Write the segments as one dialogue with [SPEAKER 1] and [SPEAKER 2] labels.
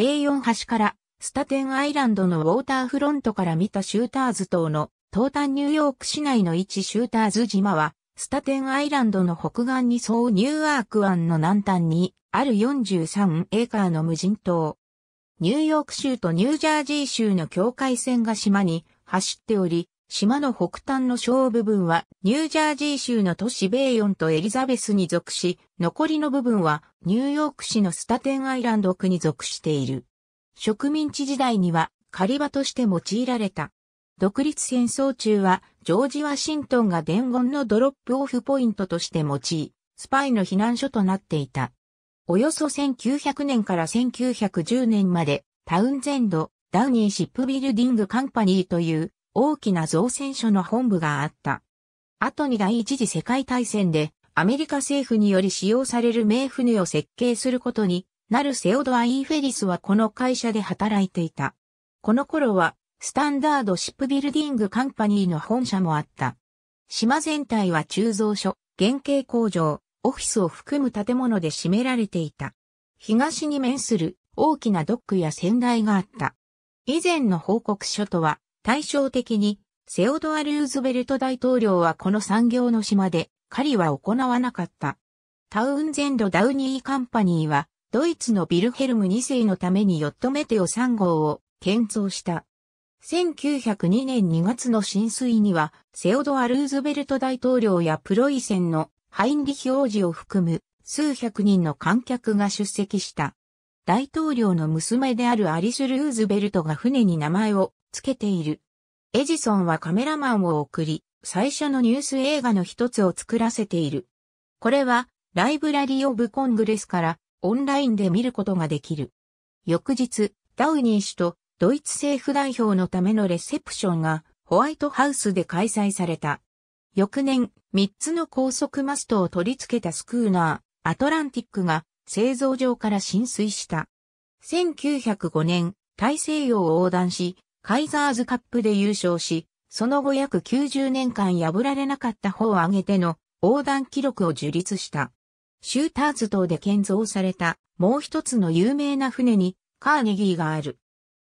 [SPEAKER 1] 米4端から、スタテンアイランドのウォーターフロントから見たシューターズ島の東端ニューヨーク市内の一シューターズ島は、スタテンアイランドの北岸にそうニューアーク湾の南端にある43エーカーの無人島。ニューヨーク州とニュージャージー州の境界線が島に走っており、島の北端の小部分はニュージャージー州の都市ベイヨンとエリザベスに属し、残りの部分はニューヨーク市のスタテンアイランド区に属している。植民地時代には狩り場として用いられた。独立戦争中はジョージ・ワシントンが伝言のドロップオフポイントとして用い、スパイの避難所となっていた。およそ1900年から1910年までタウンゼンド、ダウニーシップビルディングカンパニーという大きな造船所の本部があった。後に第一次世界大戦でアメリカ政府により使用される名船を設計することになるセオドア・イーフェリスはこの会社で働いていた。この頃はスタンダードシップビルディングカンパニーの本社もあった。島全体は鋳造所、原型工場、オフィスを含む建物で占められていた。東に面する大きなドックや船台があった。以前の報告書とは対照的に、セオドア・ルーズベルト大統領はこの産業の島で狩りは行わなかった。タウンゼンド・ダウニー・カンパニーは、ドイツのビルヘルム2世のためにヨットメテオ3号を建造した。1902年2月の浸水には、セオドア・ルーズベルト大統領やプロイセンのハインリヒ王子を含む数百人の観客が出席した。大統領の娘であるアリス・ルーズベルトが船に名前をつけている。エジソンはカメラマンを送り、最初のニュース映画の一つを作らせている。これは、ライブラリー・オブ・コングレスからオンラインで見ることができる。翌日、ダウニー氏とドイツ政府代表のためのレセプションがホワイトハウスで開催された。翌年、3つの高速マストを取り付けたスクーナー、アトランティックが製造場から浸水した。1905年、大西洋を横断し、カイザーズカップで優勝し、その後約90年間破られなかった方を挙げての横断記録を樹立した。シューターズ島で建造されたもう一つの有名な船にカーネギーがある。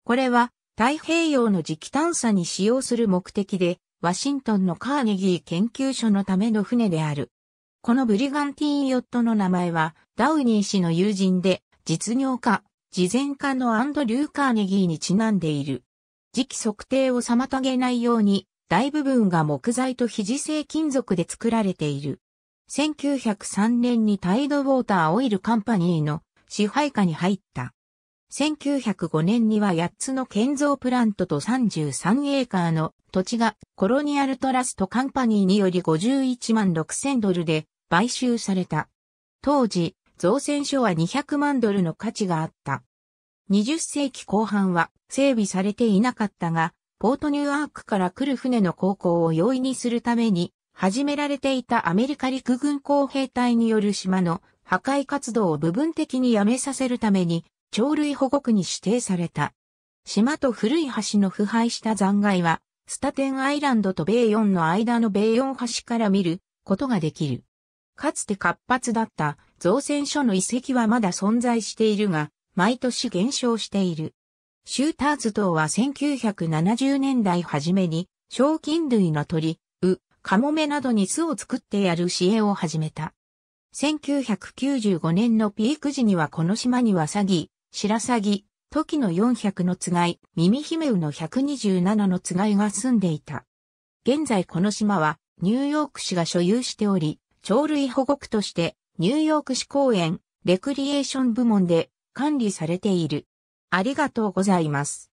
[SPEAKER 1] これは太平洋の磁気探査に使用する目的でワシントンのカーネギー研究所のための船である。このブリガンティーンヨットの名前はダウニー氏の友人で実業家、慈善家のアンドリュー・カーネギーにちなんでいる。磁気測定を妨げないように、大部分が木材と非磁性金属で作られている。1903年にタイドウォーターオイルカンパニーの支配下に入った。1905年には8つの建造プラントと33エーカーの土地がコロニアルトラストカンパニーにより51万6000ドルで買収された。当時、造船所は200万ドルの価値があった。20世紀後半は整備されていなかったが、ポートニューアークから来る船の航行を容易にするために、始められていたアメリカ陸軍工兵隊による島の破壊活動を部分的にやめさせるために、鳥類保護区に指定された。島と古い橋の腐敗した残骸は、スタテンアイランドと米4の間の米4橋から見ることができる。かつて活発だった造船所の遺跡はまだ存在しているが、毎年減少している。シューターズ島は1970年代初めに、賞金類の鳥、ウ、カモメなどに巣を作ってやる支援を始めた。1995年のピーク時にはこの島にはサギ、シラサギ、トキの400のつがい、ミミヒメウの127のつがいが住んでいた。現在この島はニューヨーク市が所有しており、鳥類保護区としてニューヨーク市公園、レクリエーション部門で管理されている。ありがとうございます。